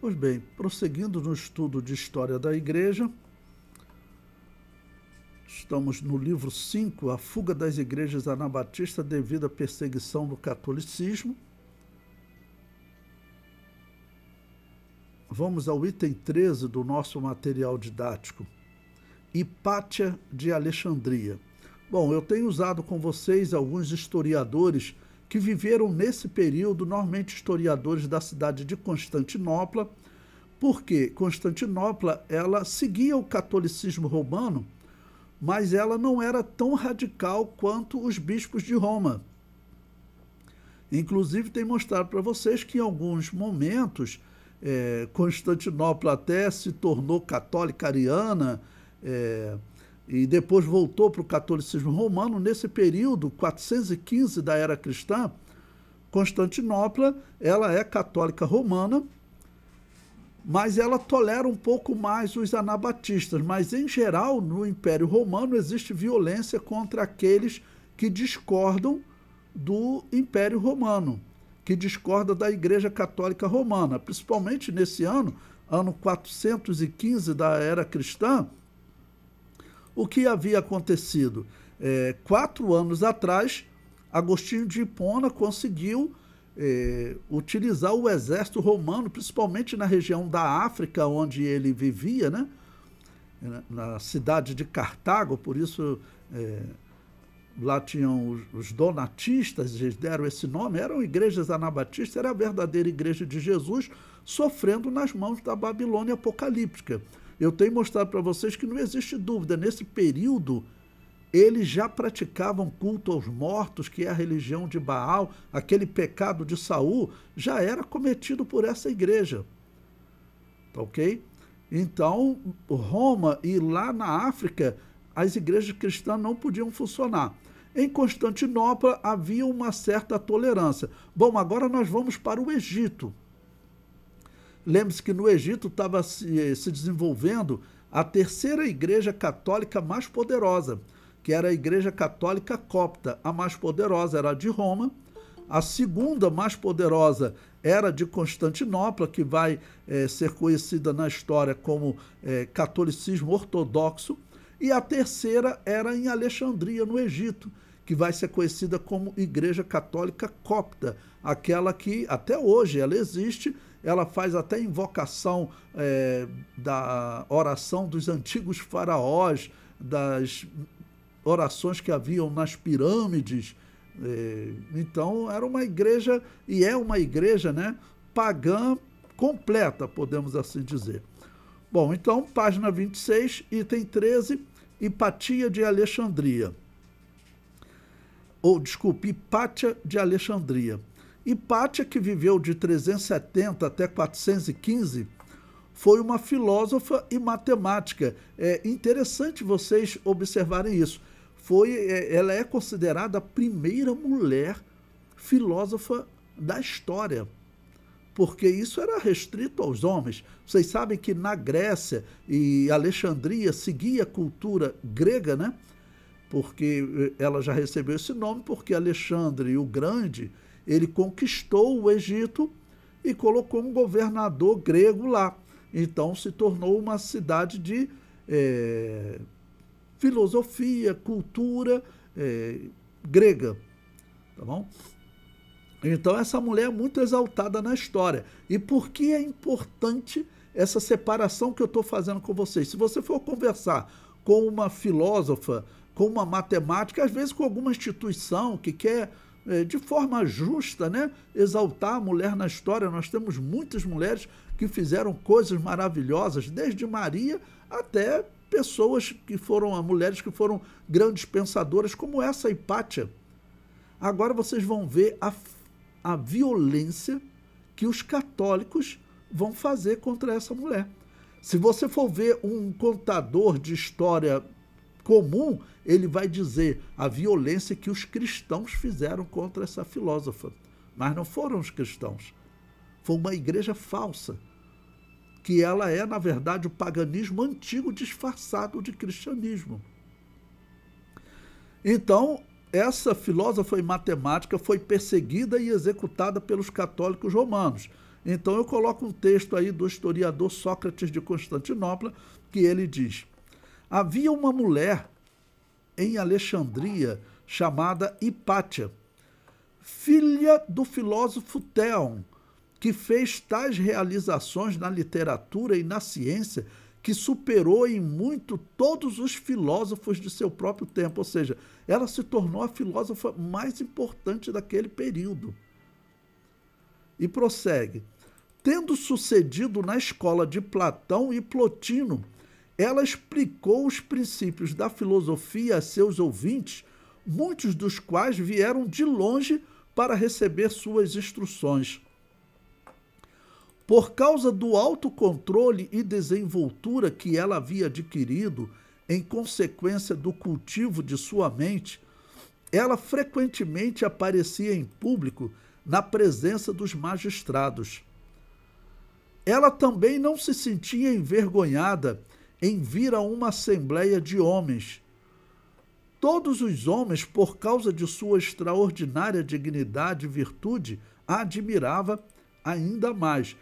Pois bem, prosseguindo no estudo de História da Igreja, estamos no livro 5, A Fuga das Igrejas Anabatistas devido à perseguição do catolicismo. Vamos ao item 13 do nosso material didático, Hipátia de Alexandria. Bom, eu tenho usado com vocês alguns historiadores que viveram nesse período, normalmente historiadores da cidade de Constantinopla, porque Constantinopla ela seguia o catolicismo romano, mas ela não era tão radical quanto os bispos de Roma. Inclusive, tem mostrado para vocês que em alguns momentos é, Constantinopla até se tornou católica ariana. É, e depois voltou para o catolicismo romano. Nesse período, 415 da era cristã, Constantinopla ela é católica romana, mas ela tolera um pouco mais os anabatistas. Mas, em geral, no Império Romano existe violência contra aqueles que discordam do Império Romano, que discorda da Igreja Católica Romana, principalmente nesse ano, ano 415 da era cristã o que havia acontecido? É, quatro anos atrás, Agostinho de Hipona conseguiu é, utilizar o exército romano, principalmente na região da África onde ele vivia, né? na cidade de Cartago, por isso é, lá tinham os, os, donatistas, eles deram esse nome, eram igrejas anabatistas, era a verdadeira igreja de Jesus, sofrendo nas mãos da Babilônia apocalíptica eu tenho mostrado para vocês que não existe dúvida. Nesse período, eles já praticavam culto aos mortos, que é a religião de Baal, aquele pecado de Saul, já era cometido por essa igreja. Tá ok? Então, Roma e lá na África, as igrejas cristãs não podiam funcionar. Em Constantinopla havia uma certa tolerância. Bom, agora nós vamos para o Egito. Lembre-se que no Egito estava se, eh, se desenvolvendo a terceira igreja católica mais poderosa, que era a igreja católica copta. A mais poderosa era a de Roma, a segunda mais poderosa era de Constantinopla, que vai é, ser conhecida na história como é, catolicismo ortodoxo, e a terceira era em Alexandria, no Egito, que vai ser conhecida como Igreja Católica Copta, aquela que até hoje ela existe, ela faz até invocação é, da oração dos antigos faraós, das orações que haviam nas pirâmides. É, então era uma igreja e é uma igreja, né, pagã completa, podemos assim dizer. Bom, então, página 26, item 13, Hipatia de Alexandria ou desculpe, Hipátia de Alexandria. Hipátia, que viveu de 370 até 415, foi uma filósofa e matemática. É interessante vocês observarem isso. Foi, é, ela é considerada a primeira mulher filósofa da história, porque isso era restrito aos homens. Vocês sabem que na Grécia e Alexandria seguia a cultura grega, né? porque eh, ela já recebeu esse nome porque Alexandre o Grande ele conquistou o Egito e colocou um governador grego lá. Então se tornou uma cidade de é, filosofia, cultura é, grega. Tá bom? Então essa mulher é muito exaltada na história. E por que é importante essa separação que eu estou fazendo com vocês? Se você for conversar com uma filósofa com uma matemática, às vezes com alguma instituição que quer, é, de forma justa, né, exaltar a mulher na história. Nós temos muitas mulheres que fizeram coisas maravilhosas, desde Maria até pessoas que foram, mulheres que foram grandes pensadoras, como essa Hipátia. Agora vocês vão ver a, a violência que os católicos vão fazer contra essa mulher. Se você for ver um contador de história comum, ele vai dizer a violência que os cristãos fizeram contra essa filósofa. Mas não foram os cristãos. Foi uma igreja falsa, que ela é, na verdade, o paganismo antigo disfarçado de cristianismo. Então, essa filósofa e matemática foi perseguida e executada pelos católicos romanos. Então, eu coloco um texto aí do historiador Sócrates de Constantinopla, que ele diz. Havia uma mulher em Alexandria chamada Hipátia, filha do filósofo Theon, que fez tais realizações na literatura e na ciência que superou em muito todos os filósofos de seu próprio tempo, ou seja, ela se tornou a filósofa mais importante daquele período. E prossegue: tendo sucedido na escola de Platão e Plotino, ela explicou os princípios da filosofia a seus ouvintes, muitos dos quais vieram de longe para receber suas instruções. Por causa do autocontrole e desenvoltura que ela havia adquirido em consequência do cultivo de sua mente, ela frequentemente aparecia em público na presença dos magistrados. Ela também não se sentia envergonhada em vir a uma assembleia de homens. Todos os homens, por causa de sua extraordinária dignidade e virtude, a admirava ainda mais.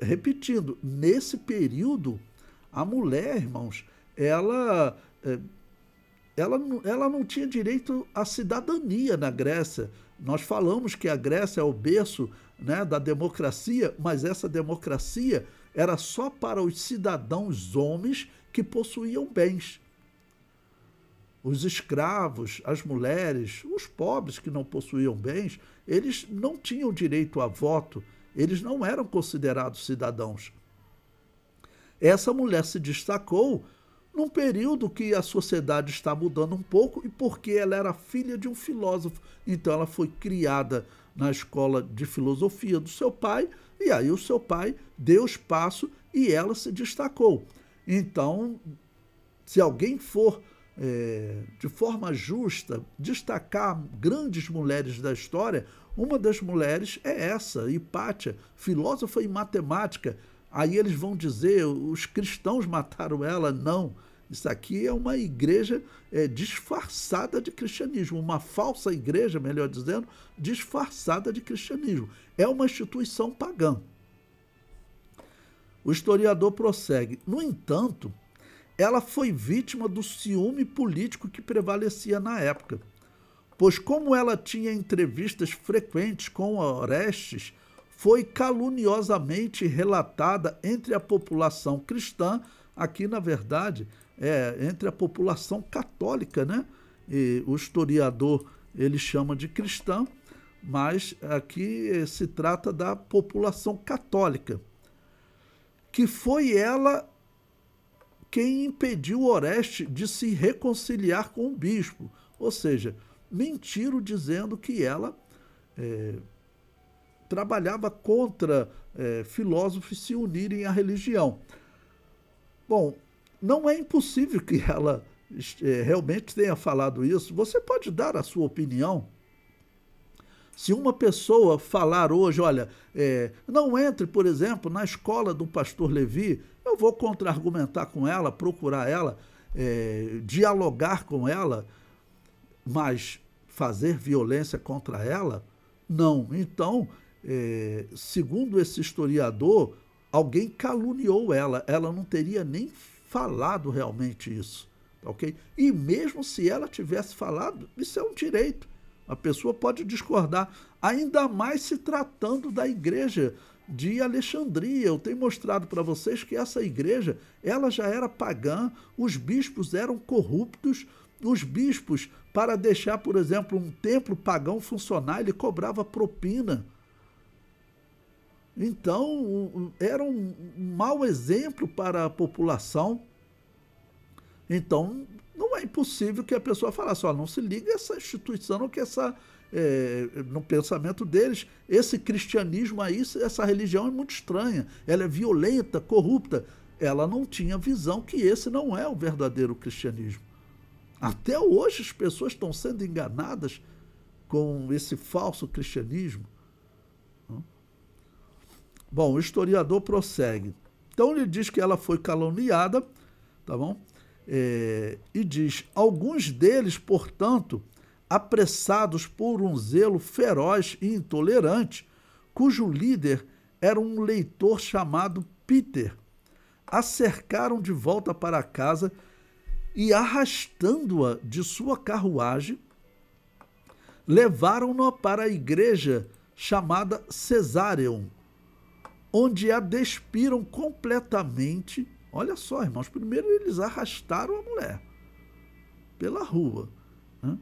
Repetindo, nesse período, a mulher, irmãos, ela, eh, ela, ela não tinha direito à cidadania na Grécia. Nós falamos que a Grécia é o berço né, da democracia, mas essa democracia era só para os cidadãos homens que possuíam bens. Os escravos, as mulheres, os pobres que não possuíam bens, eles não tinham direito a voto, eles não eram considerados cidadãos. Essa mulher se destacou num período que a sociedade está mudando um pouco e porque ela era filha de um filósofo. Então ela foi criada na escola de filosofia do seu pai, e aí o seu pai deu espaço e ela se destacou. Então, se alguém for é, de forma justa destacar grandes mulheres da história, uma das mulheres é essa, Hipátia, filósofa e matemática. Aí eles vão dizer: os cristãos mataram ela? Não. Isso aqui é uma igreja é, disfarçada de cristianismo, uma falsa igreja, melhor dizendo, disfarçada de cristianismo. É uma instituição pagã. O historiador prossegue: No entanto, ela foi vítima do ciúme político que prevalecia na época, pois, como ela tinha entrevistas frequentes com Orestes, foi caluniosamente relatada entre a população cristã, aqui, na verdade, é entre a população católica, né? E o historiador ele chama de cristão, mas aqui eh, se trata da população católica que foi ela quem impediu Oreste de se reconciliar com o bispo. Ou seja, mentiram dizendo que ela é, trabalhava contra é, filósofos se unirem à religião. Bom, não é impossível que ela é, realmente tenha falado isso. Você pode dar a sua opinião se uma pessoa falar hoje, olha, é, não entre, por exemplo, na escola do pastor Levi, eu vou contra-argumentar com ela, procurar ela, é, dialogar com ela, mas fazer violência contra ela? Não. Então, é, segundo esse historiador, alguém caluniou ela. Ela não teria nem falado realmente isso. Tá ok? E mesmo se ela tivesse falado, isso é um direito. A pessoa pode discordar, ainda mais se tratando da igreja de Alexandria. Eu tenho mostrado para vocês que essa igreja, ela já era pagã, os bispos eram corruptos, os bispos, para deixar, por exemplo, um templo pagão funcionar, ele cobrava propina. Então, era um mau exemplo para a população. Então, é impossível que a pessoa falasse, ó, não se liga essa instituição, que essa, é, no pensamento deles, esse cristianismo aí, essa religião é muito estranha, ela é violenta, corrupta. Ela não tinha visão que esse não é o verdadeiro cristianismo. Até hoje as pessoas estão sendo enganadas com esse falso cristianismo. Bom, o historiador prossegue. Então ele diz que ela foi caluniada, tá bom? É, e diz: alguns deles, portanto, apressados por um zelo feroz e intolerante, cujo líder era um leitor chamado Peter, acercaram de volta para casa e, arrastando-a de sua carruagem, levaram-na para a igreja chamada Cesareum, onde a despiram completamente Olha só, irmãos, primeiro eles arrastaram a mulher pela rua. Né?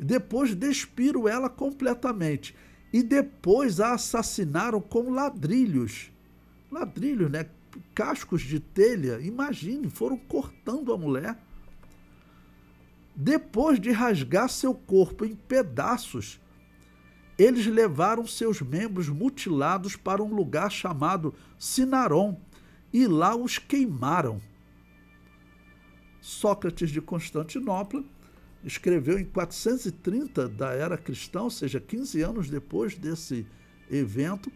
Depois despiram ela completamente. E depois a assassinaram com ladrilhos. Ladrilhos, né? Cascos de telha. Imagine, foram cortando a mulher. Depois de rasgar seu corpo em pedaços, eles levaram seus membros mutilados para um lugar chamado Sinaron e lá os queimaram. Sócrates de Constantinopla escreveu em 430 da era cristã, ou seja, 15 anos depois desse evento.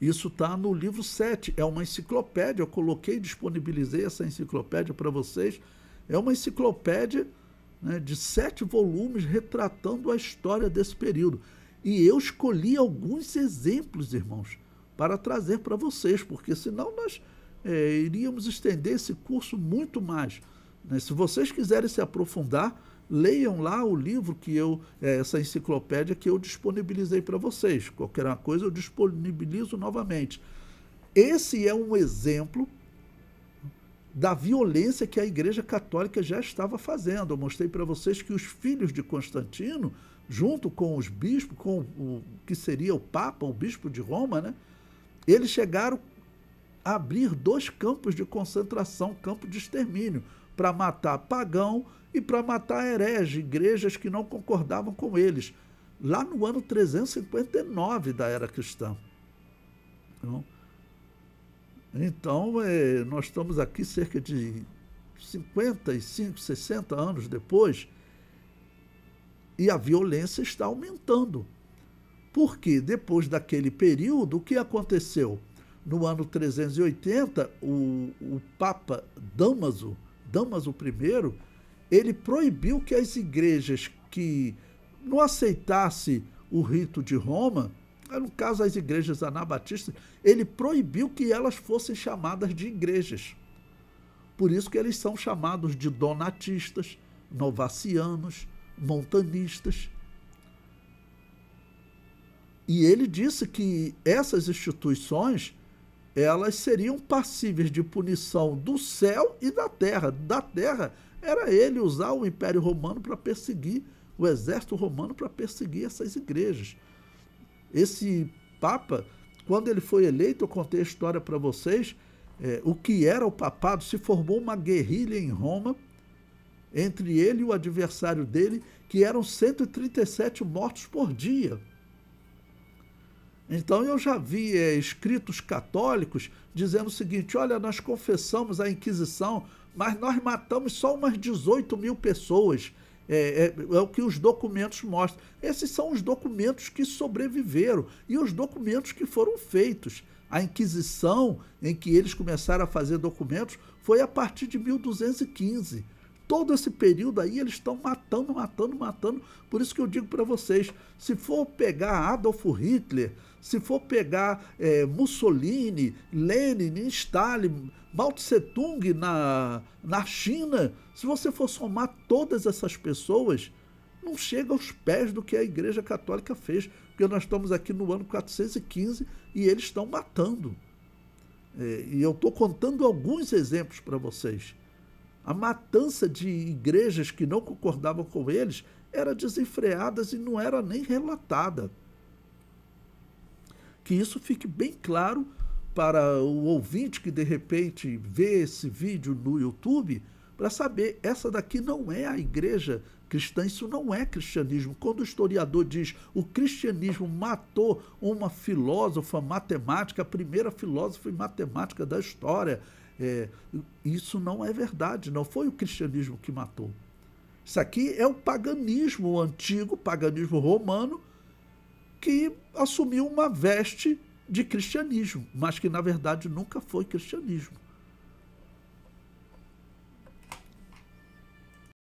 Isso está no livro 7, é uma enciclopédia. Eu coloquei, disponibilizei essa enciclopédia para vocês. É uma enciclopédia né, de sete volumes retratando a história desse período. E eu escolhi alguns exemplos, irmãos, para trazer para vocês, porque senão nós é, iríamos estender esse curso muito mais. Né? Se vocês quiserem se aprofundar, leiam lá o livro que eu, é, essa enciclopédia que eu disponibilizei para vocês. Qualquer coisa eu disponibilizo novamente. Esse é um exemplo da violência que a Igreja Católica já estava fazendo. Eu mostrei para vocês que os filhos de Constantino, junto com os bispos, com o que seria o Papa, o bispo de Roma, né, eles chegaram a abrir dois campos de concentração, campo de extermínio, para matar pagão e para matar herege, igrejas que não concordavam com eles, lá no ano 359 da era cristã. Então, então eh, nós estamos aqui cerca de 55, 60 anos depois, e a violência está aumentando. Porque depois daquele período, o que aconteceu? No ano 380, o, o Papa Damaso, Damaso I, ele proibiu que as igrejas que não aceitassem o rito de Roma, no caso as igrejas anabatistas, ele proibiu que elas fossem chamadas de igrejas. Por isso que eles são chamados de donatistas, novacianos, montanistas e ele disse que essas instituições elas seriam passíveis de punição do céu e da terra. Da terra era ele usar o Império Romano para perseguir, o exército romano para perseguir essas igrejas. Esse Papa, quando ele foi eleito, eu contei a história para vocês, é, o que era o papado, se formou uma guerrilha em Roma entre ele e o adversário dele, que eram 137 mortos por dia. Então eu já vi é, escritos católicos dizendo o seguinte: olha, nós confessamos a Inquisição, mas nós matamos só umas 18 mil pessoas. É, é, é, o que os documentos mostram. Esses são os documentos que sobreviveram e os documentos que foram feitos. A Inquisição, em que eles começaram a fazer documentos, foi a partir de 1215 todo esse período aí eles estão matando, matando, matando. Por isso que eu digo para vocês: se for pegar Adolf Hitler, se for pegar é, Mussolini, Lenin, Stalin, Mao Tse Tung na, na China, se você for somar todas essas pessoas, não chega aos pés do que a Igreja Católica fez, porque nós estamos aqui no ano 415 e eles estão matando. É, e eu estou contando alguns exemplos para vocês. A matança de igrejas que não concordavam com eles era desenfreada e não era nem relatada. Que isso fique bem claro para o ouvinte que de repente vê esse vídeo no YouTube, para saber, essa daqui não é a igreja cristã, isso não é cristianismo. Quando o historiador diz o cristianismo matou uma filósofa matemática, a primeira filósofa e matemática da história, é, isso não é verdade, não foi o cristianismo que matou. Isso aqui é o paganismo o antigo, paganismo romano, que assumiu uma veste de cristianismo, mas que na verdade nunca foi cristianismo.